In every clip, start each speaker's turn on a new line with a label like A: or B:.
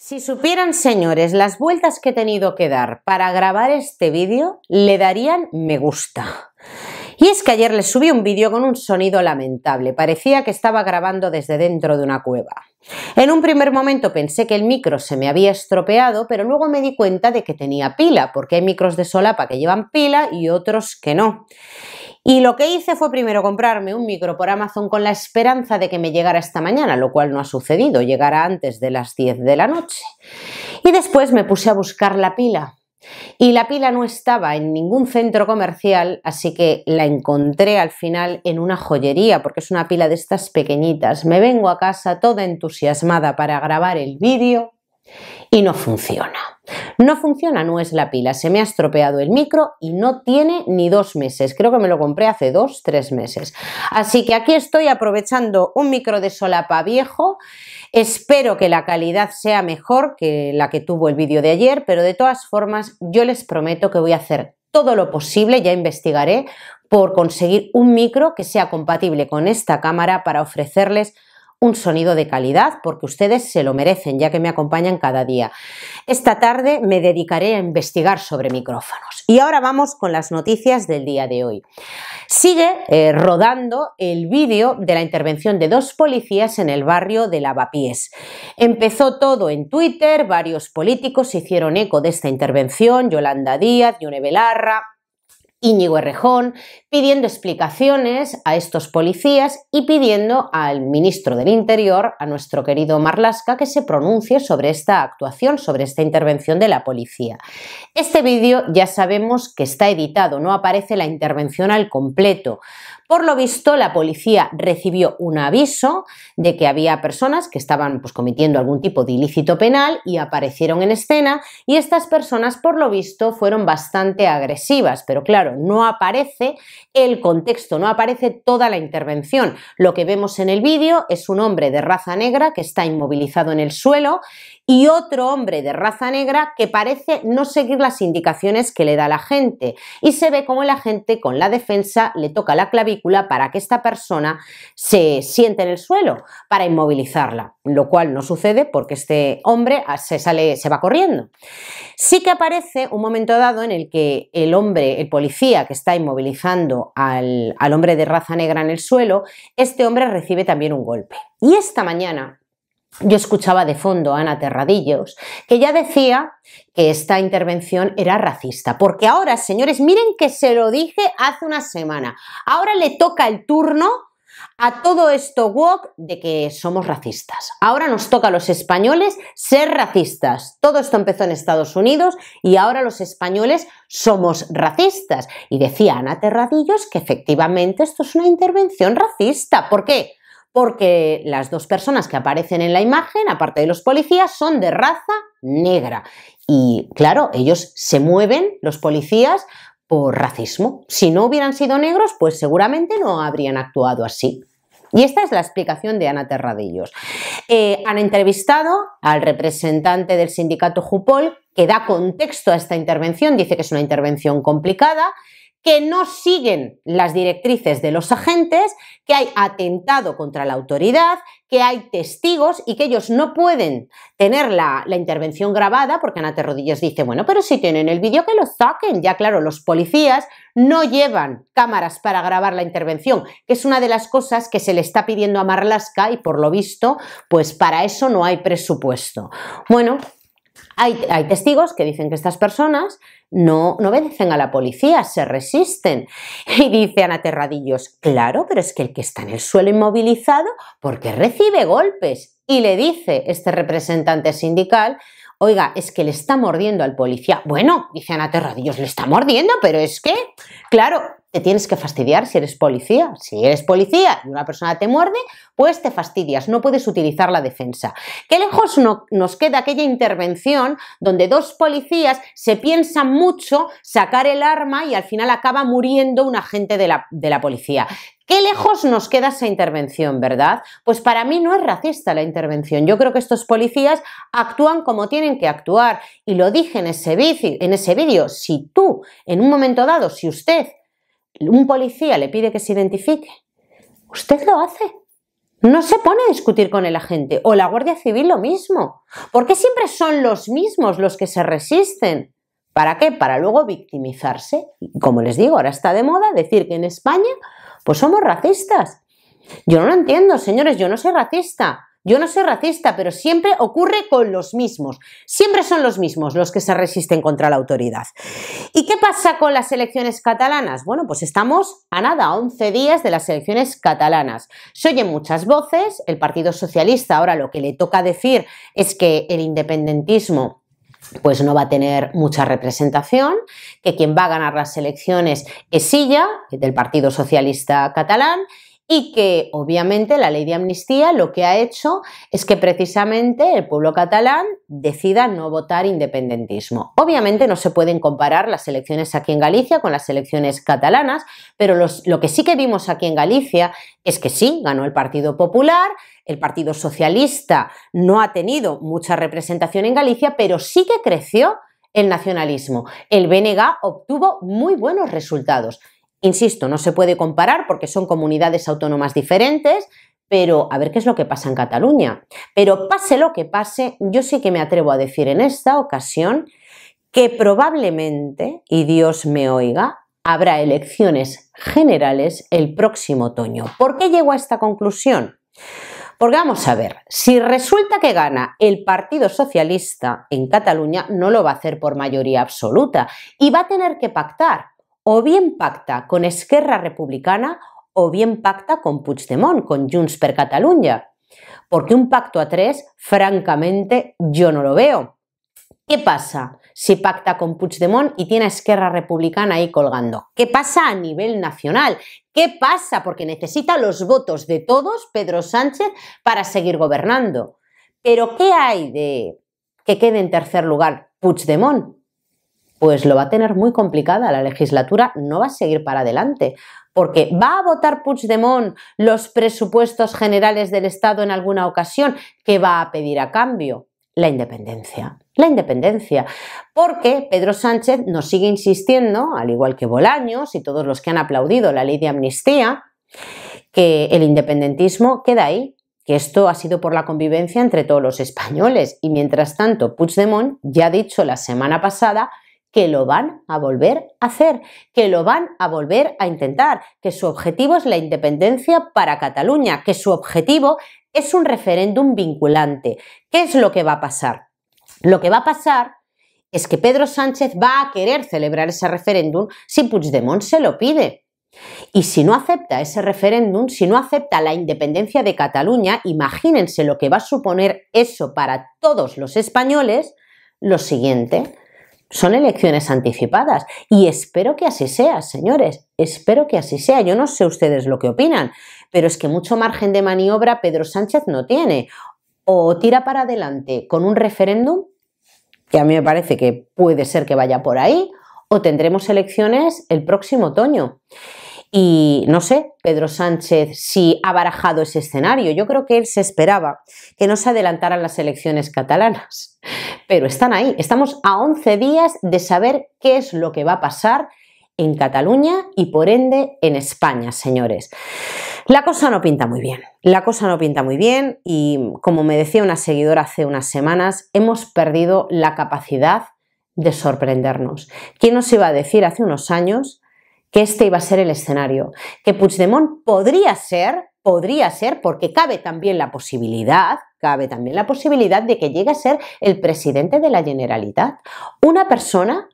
A: Si supieran, señores, las vueltas que he tenido que dar para grabar este vídeo, le darían me gusta. Y es que ayer les subí un vídeo con un sonido lamentable, parecía que estaba grabando desde dentro de una cueva. En un primer momento pensé que el micro se me había estropeado, pero luego me di cuenta de que tenía pila, porque hay micros de solapa que llevan pila y otros que no. Y lo que hice fue primero comprarme un micro por Amazon con la esperanza de que me llegara esta mañana, lo cual no ha sucedido, llegará antes de las 10 de la noche. Y después me puse a buscar la pila. Y la pila no estaba en ningún centro comercial, así que la encontré al final en una joyería, porque es una pila de estas pequeñitas. Me vengo a casa toda entusiasmada para grabar el vídeo y no funciona. No funciona, no es la pila, se me ha estropeado el micro y no tiene ni dos meses, creo que me lo compré hace dos, tres meses. Así que aquí estoy aprovechando un micro de solapa viejo, espero que la calidad sea mejor que la que tuvo el vídeo de ayer, pero de todas formas yo les prometo que voy a hacer todo lo posible, ya investigaré, por conseguir un micro que sea compatible con esta cámara para ofrecerles un sonido de calidad, porque ustedes se lo merecen, ya que me acompañan cada día. Esta tarde me dedicaré a investigar sobre micrófonos. Y ahora vamos con las noticias del día de hoy. Sigue eh, rodando el vídeo de la intervención de dos policías en el barrio de Lavapiés. Empezó todo en Twitter, varios políticos hicieron eco de esta intervención, Yolanda Díaz, Yone Belarra, Íñigo Errejón, pidiendo explicaciones a estos policías y pidiendo al ministro del Interior, a nuestro querido Marlasca, que se pronuncie sobre esta actuación, sobre esta intervención de la policía. Este vídeo ya sabemos que está editado, no aparece la intervención al completo. Por lo visto, la policía recibió un aviso de que había personas que estaban pues, cometiendo algún tipo de ilícito penal y aparecieron en escena y estas personas, por lo visto, fueron bastante agresivas, pero claro, no aparece el contexto, no aparece toda la intervención. Lo que vemos en el vídeo es un hombre de raza negra que está inmovilizado en el suelo y otro hombre de raza negra que parece no seguir las indicaciones que le da la gente. Y se ve como la gente con la defensa le toca la clavícula para que esta persona se siente en el suelo, para inmovilizarla, lo cual no sucede porque este hombre ah, se sale, se va corriendo. Sí que aparece un momento dado en el que el hombre, el policía, que está inmovilizando al, al hombre de raza negra en el suelo, este hombre recibe también un golpe. Y esta mañana yo escuchaba de fondo a Ana Terradillos, que ya decía que esta intervención era racista. Porque ahora, señores, miren que se lo dije hace una semana. Ahora le toca el turno a todo esto wok de que somos racistas. Ahora nos toca a los españoles ser racistas. Todo esto empezó en Estados Unidos y ahora los españoles somos racistas. Y decía Ana Terradillos que efectivamente esto es una intervención racista. ¿Por qué? porque las dos personas que aparecen en la imagen, aparte de los policías, son de raza negra. Y claro, ellos se mueven, los policías, por racismo. Si no hubieran sido negros, pues seguramente no habrían actuado así. Y esta es la explicación de Ana Terradillos. Eh, han entrevistado al representante del sindicato Jupol, que da contexto a esta intervención, dice que es una intervención complicada, que no siguen las directrices de los agentes, que hay atentado contra la autoridad, que hay testigos y que ellos no pueden tener la, intervención grabada porque Ana Rodillas dice, bueno, pero si tienen el vídeo que lo saquen. Ya claro, los policías no llevan cámaras para grabar la intervención, que es una de las cosas que se le está pidiendo a Marlaska y por lo visto, pues para eso no hay presupuesto. Bueno, hay, testigos que dicen que estas personas no, obedecen a la policía, se resisten. Y dicen Terradillos, claro, pero es que el que está en el suelo inmovilizado, porque recibe golpes. Y le dice este representante sindical, oiga, es que le está mordiendo al policía. Bueno, dicen Terradillos, le está mordiendo, pero es que, claro, te tienes que fastidiar si eres policía. Si eres policía y una persona te muerde, pues te fastidias, no puedes utilizar la defensa. Qué lejos nos queda aquella intervención donde dos policías se piensan mucho sacar el arma y al final acaba muriendo un agente de la, de la policía. Qué lejos nos queda esa intervención, ¿verdad? Pues para mí no es racista la intervención. Yo creo que estos policías actúan como tienen que actuar. Y lo dije en ese vídeo. Si tú, en un momento dado, si usted un policía le pide que se identifique, usted lo hace. No se pone a discutir con el agente o la Guardia Civil lo mismo. Porque siempre son los mismos los que se resisten. ¿Para qué? Para luego victimizarse. como les digo, ahora está de moda decir que en España pues somos racistas. Yo no lo entiendo, señores, yo no soy racista. Yo no soy racista, pero siempre ocurre con los mismos. Siempre son los mismos los que se resisten contra la autoridad. ¿Y qué pasa con las elecciones catalanas? Bueno, pues estamos a nada, 11 días de las elecciones catalanas. Se oyen muchas voces, el Partido Socialista ahora lo que le toca decir es que el independentismo pues no va a tener mucha representación, que quien va a ganar las elecciones es Silla, del Partido Socialista Catalán, y que obviamente la ley de amnistía lo que ha hecho es que precisamente el pueblo catalán decida no votar independentismo. Obviamente no se pueden comparar las elecciones aquí en Galicia con las elecciones catalanas, pero lo que sí que vimos aquí en Galicia es que sí, ganó el Partido Popular, el Partido Socialista no ha tenido mucha representación en Galicia, pero sí que creció el nacionalismo. El BNG obtuvo muy buenos resultados. Insisto, no se puede comparar porque son comunidades autónomas diferentes, pero a ver qué es lo que pasa en Cataluña. Pero pase lo que pase, yo sí que me atrevo a decir en esta ocasión que probablemente, y Dios me oiga, habrá elecciones generales el próximo otoño. ¿Por qué llego a esta conclusión? Porque vamos a ver, si resulta que gana el Partido Socialista en Cataluña, no lo va a hacer por mayoría absoluta y va a tener que pactar o bien pacta con Esquerra Republicana o bien pacta con Puigdemont, con Junts per Catalunya. Porque un pacto a tres, francamente, yo no lo veo. ¿Qué pasa si pacta con Puigdemont y tiene a Esquerra Republicana ahí colgando? ¿Qué pasa a nivel nacional? ¿Qué pasa? Porque necesita los votos de todos Pedro Sánchez para seguir gobernando. Pero ¿qué hay de que quede en tercer lugar Puigdemont? pues lo va a tener muy complicada. La legislatura no va a seguir para adelante, porque va a votar Puigdemont los presupuestos generales del Estado en alguna ocasión, que va a pedir a cambio la independencia. La independencia, porque Pedro Sánchez nos sigue insistiendo, al igual que Bolaños y todos los que han aplaudido la ley de amnistía, que el independentismo queda ahí, que esto ha sido por la convivencia entre todos los españoles. Y mientras tanto, Puigdemont ya ha dicho la semana pasada que lo van a volver a hacer, que lo van a volver a intentar, que su objetivo es la independencia para Cataluña, que su objetivo es un referéndum vinculante. ¿Qué es lo que va a pasar? Lo que va a pasar es que Pedro Sánchez va a querer celebrar ese referéndum si Puigdemont se lo pide. Y si no acepta ese referéndum, si no acepta la independencia de Cataluña, imagínense lo que va a suponer eso para todos los españoles, lo siguiente, son elecciones anticipadas y espero que así sea, señores, espero que así sea. Yo no sé ustedes lo que opinan, pero es que mucho margen de maniobra Pedro Sánchez no tiene. O tira para adelante con un referéndum, que a mí me parece que puede ser que vaya por ahí, o tendremos elecciones el próximo otoño. Y no sé, Pedro Sánchez, si ha barajado ese escenario. Yo creo que él se esperaba que no se adelantaran las elecciones catalanas pero están ahí. Estamos a 11 días de saber qué es lo que va a pasar en Cataluña y por ende en España, señores. La cosa no pinta muy bien, la cosa no pinta muy bien y como me decía una seguidora hace unas semanas, hemos perdido la capacidad de sorprendernos. ¿Quién nos iba a decir hace unos años que este iba a ser el escenario, que Puigdemont podría ser, podría ser, porque cabe también la posibilidad, cabe también la posibilidad de que llegue a ser el presidente de la Generalitat, una persona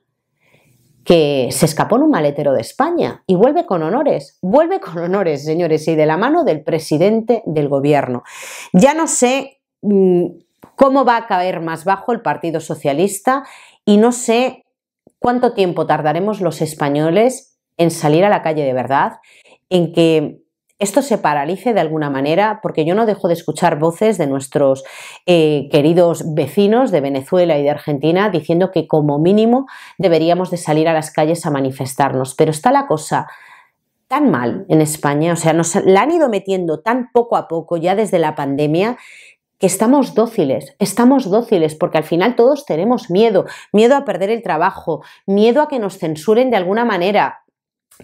A: que se escapó en un maletero de España y vuelve con honores, vuelve con honores, señores, y de la mano del presidente del gobierno. Ya no sé mm, cómo va a caer más bajo el Partido Socialista y no sé cuánto tiempo tardaremos los españoles en salir a la calle de verdad, en que esto se paralice de alguna manera, porque yo no dejo de escuchar voces de nuestros eh, queridos vecinos de Venezuela y de Argentina diciendo que como mínimo deberíamos de salir a las calles a manifestarnos. Pero está la cosa tan mal en España, o sea, nos la han ido metiendo tan poco a poco ya desde la pandemia que estamos dóciles, estamos dóciles, porque al final todos tenemos miedo, miedo a perder el trabajo, miedo a que nos censuren de alguna manera,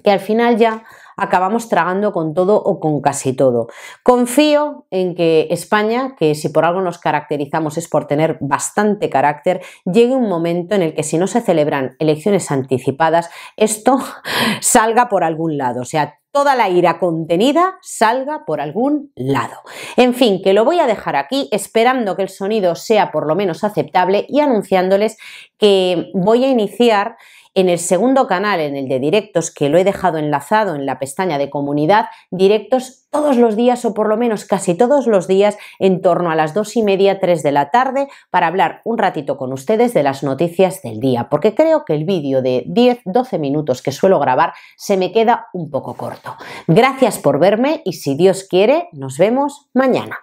A: que al final ya acabamos tragando con todo o con casi todo. Confío en que España, que si por algo nos caracterizamos es por tener bastante carácter, llegue un momento en el que si no se celebran elecciones anticipadas, esto salga por algún lado. O sea, toda la ira contenida salga por algún lado. En fin, que lo voy a dejar aquí esperando que el sonido sea por lo menos aceptable y anunciándoles que voy a iniciar en el segundo canal, en el de directos, que lo he dejado enlazado en la pestaña de comunidad, directos todos los días o por lo menos casi todos los días en torno a las dos y media, 3 de la tarde para hablar un ratito con ustedes de las noticias del día, porque creo que el vídeo de 10-12 minutos que suelo grabar se me queda un poco corto. Gracias por verme y si Dios quiere, nos vemos mañana.